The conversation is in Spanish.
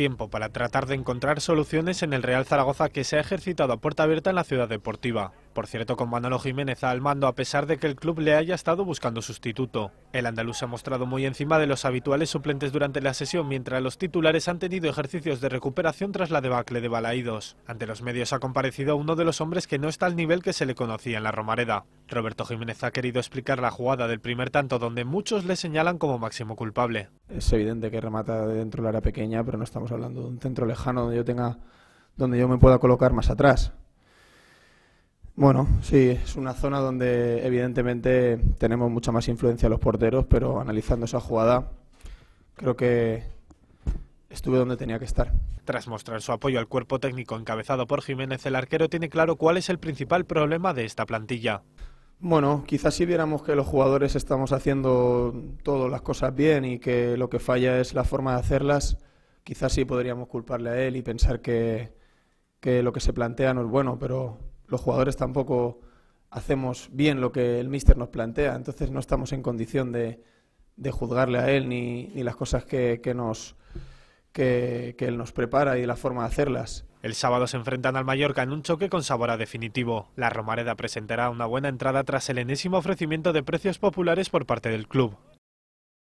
tiempo para tratar de encontrar soluciones en el Real Zaragoza que se ha ejercitado a puerta abierta en la ciudad deportiva. Por cierto, con Manolo Jiménez al mando a pesar de que el club le haya estado buscando sustituto. El andaluz se ha mostrado muy encima de los habituales suplentes durante la sesión, mientras los titulares han tenido ejercicios de recuperación tras la debacle de Balaídos. Ante los medios ha comparecido uno de los hombres que no está al nivel que se le conocía en la Romareda. Roberto Jiménez ha querido explicar la jugada del primer tanto donde muchos le señalan como máximo culpable es evidente que remata dentro la área pequeña, pero no estamos hablando de un centro lejano donde yo tenga, donde yo me pueda colocar más atrás. Bueno, sí, es una zona donde evidentemente tenemos mucha más influencia los porteros, pero analizando esa jugada, creo que estuve donde tenía que estar. Tras mostrar su apoyo al cuerpo técnico encabezado por Jiménez, el arquero tiene claro cuál es el principal problema de esta plantilla. Bueno, quizás si viéramos que los jugadores estamos haciendo todas las cosas bien y que lo que falla es la forma de hacerlas, quizás sí podríamos culparle a él y pensar que, lo que se plantea no es bueno, pero los jugadores tampoco hacemos bien lo que el míster nos plantea, entonces no estamos en condición de, juzgarle a él ni, las cosas que, que él nos prepara y la forma de hacerlas. El sábado se enfrentan al Mallorca en un choque con sabor a definitivo. La Romareda presentará una buena entrada tras el enésimo ofrecimiento de precios populares por parte del club.